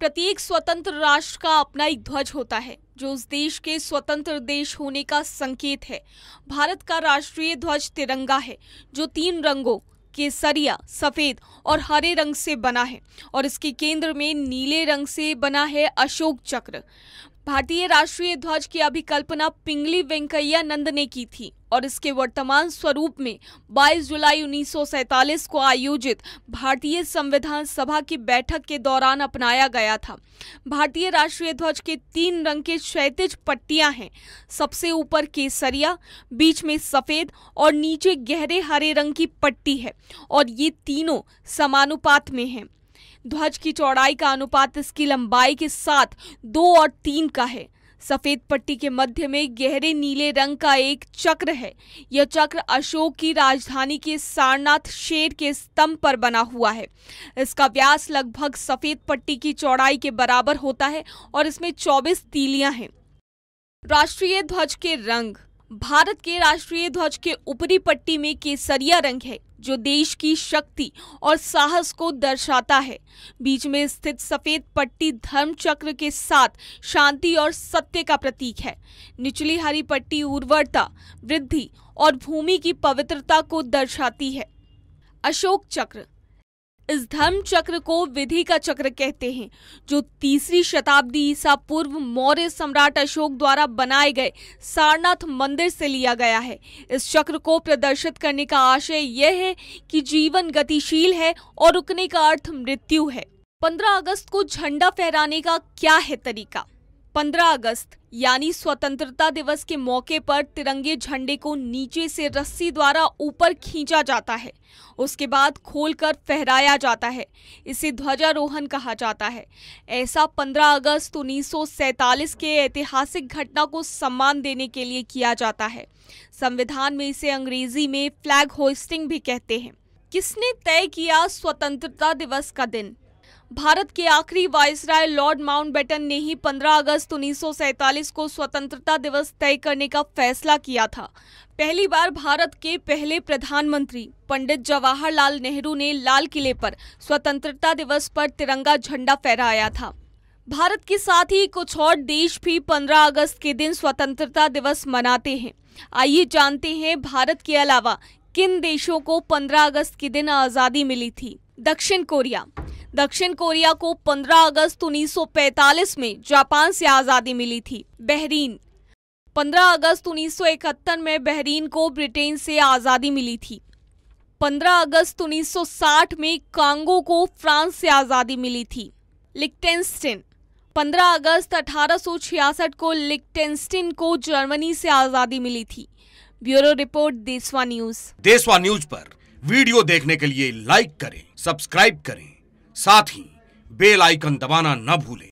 प्रत्येक स्वतंत्र राष्ट्र का अपना एक ध्वज होता है जो उस देश के स्वतंत्र देश होने का संकेत है भारत का राष्ट्रीय ध्वज तिरंगा है जो तीन रंगों केसरिया सफेद और हरे रंग से बना है और इसके केंद्र में नीले रंग से बना है अशोक चक्र भारतीय राष्ट्रीय ध्वज की अभिकल्पना पिंगली वेंकैया नंद ने की थी और इसके वर्तमान स्वरूप में 22 जुलाई उन्नीस को आयोजित भारतीय संविधान सभा की बैठक के दौरान अपनाया गया था भारतीय राष्ट्रीय ध्वज के तीन रंग के क्षैतिज पट्टियां हैं सबसे ऊपर केसरिया बीच में सफेद और नीचे गहरे हरे रंग की पट्टी है और ये तीनों समानुपात में हैं ध्वज की चौड़ाई का अनुपात इसकी लंबाई के साथ दो और तीन का है सफेद पट्टी के मध्य में गहरे नीले रंग का एक चक्र है यह चक्र अशोक की राजधानी के सारनाथ शेर के स्तंभ पर बना हुआ है इसका व्यास लगभग सफेद पट्टी की चौड़ाई के बराबर होता है और इसमें 24 तीलियां हैं राष्ट्रीय ध्वज के रंग भारत के राष्ट्रीय ध्वज के ऊपरी पट्टी में केसरिया रंग है जो देश की शक्ति और साहस को दर्शाता है बीच में स्थित सफेद पट्टी धर्म चक्र के साथ शांति और सत्य का प्रतीक है निचली हरी पट्टी उर्वरता वृद्धि और भूमि की पवित्रता को दर्शाती है अशोक चक्र इस धर्म चक्र को विधि का चक्र कहते हैं जो तीसरी शताब्दी ईसा पूर्व मौर्य सम्राट अशोक द्वारा बनाए गए सारनाथ मंदिर से लिया गया है इस चक्र को प्रदर्शित करने का आशय यह है कि जीवन गतिशील है और रुकने का अर्थ मृत्यु है 15 अगस्त को झंडा फहराने का क्या है तरीका 15 अगस्त यानी स्वतंत्रता दिवस के मौके पर तिरंगे झंडे को नीचे से रस्सी द्वारा ऊपर खींचा जाता है उसके बाद खोलकर फहराया जाता है इसे ध्वजारोहण कहा जाता है ऐसा 15 अगस्त 1947 के ऐतिहासिक घटना को सम्मान देने के लिए किया जाता है संविधान में इसे अंग्रेजी में फ्लैग होस्टिंग भी कहते हैं किसने तय किया स्वतंत्रता दिवस का दिन भारत के आखिरी वायसराय लॉर्ड माउंटबेटन ने ही 15 अगस्त उन्नीस को स्वतंत्रता दिवस तय करने का फैसला किया था पहली बार भारत के पहले प्रधानमंत्री पंडित जवाहरलाल नेहरू ने लाल किले पर स्वतंत्रता दिवस पर तिरंगा झंडा फहराया था भारत के साथ ही कुछ और देश भी 15 अगस्त के दिन स्वतंत्रता दिवस मनाते हैं आइए जानते हैं भारत के अलावा किन देशों को 15 अगस्त के दिन आज़ादी मिली थी दक्षिण कोरिया दक्षिण कोरिया को 15 अगस्त 1945 में जापान से आज़ादी मिली थी बहरीन 15 अगस्त 1971 में बहरीन को ब्रिटेन से आज़ादी मिली थी 15 अगस्त 1960 में कांगो को फ्रांस से आज़ादी मिली थी लिक्टेंस्टिन 15 अगस्त 1866 को लिक्टेंस्टिन को जर्मनी से आज़ादी मिली थी bureau report Deshwa news Deshwa news पर वीडियो देखने के लिए लाइक करें सब्सक्राइब करें साथ ही बेल आइकन दबाना न भूलें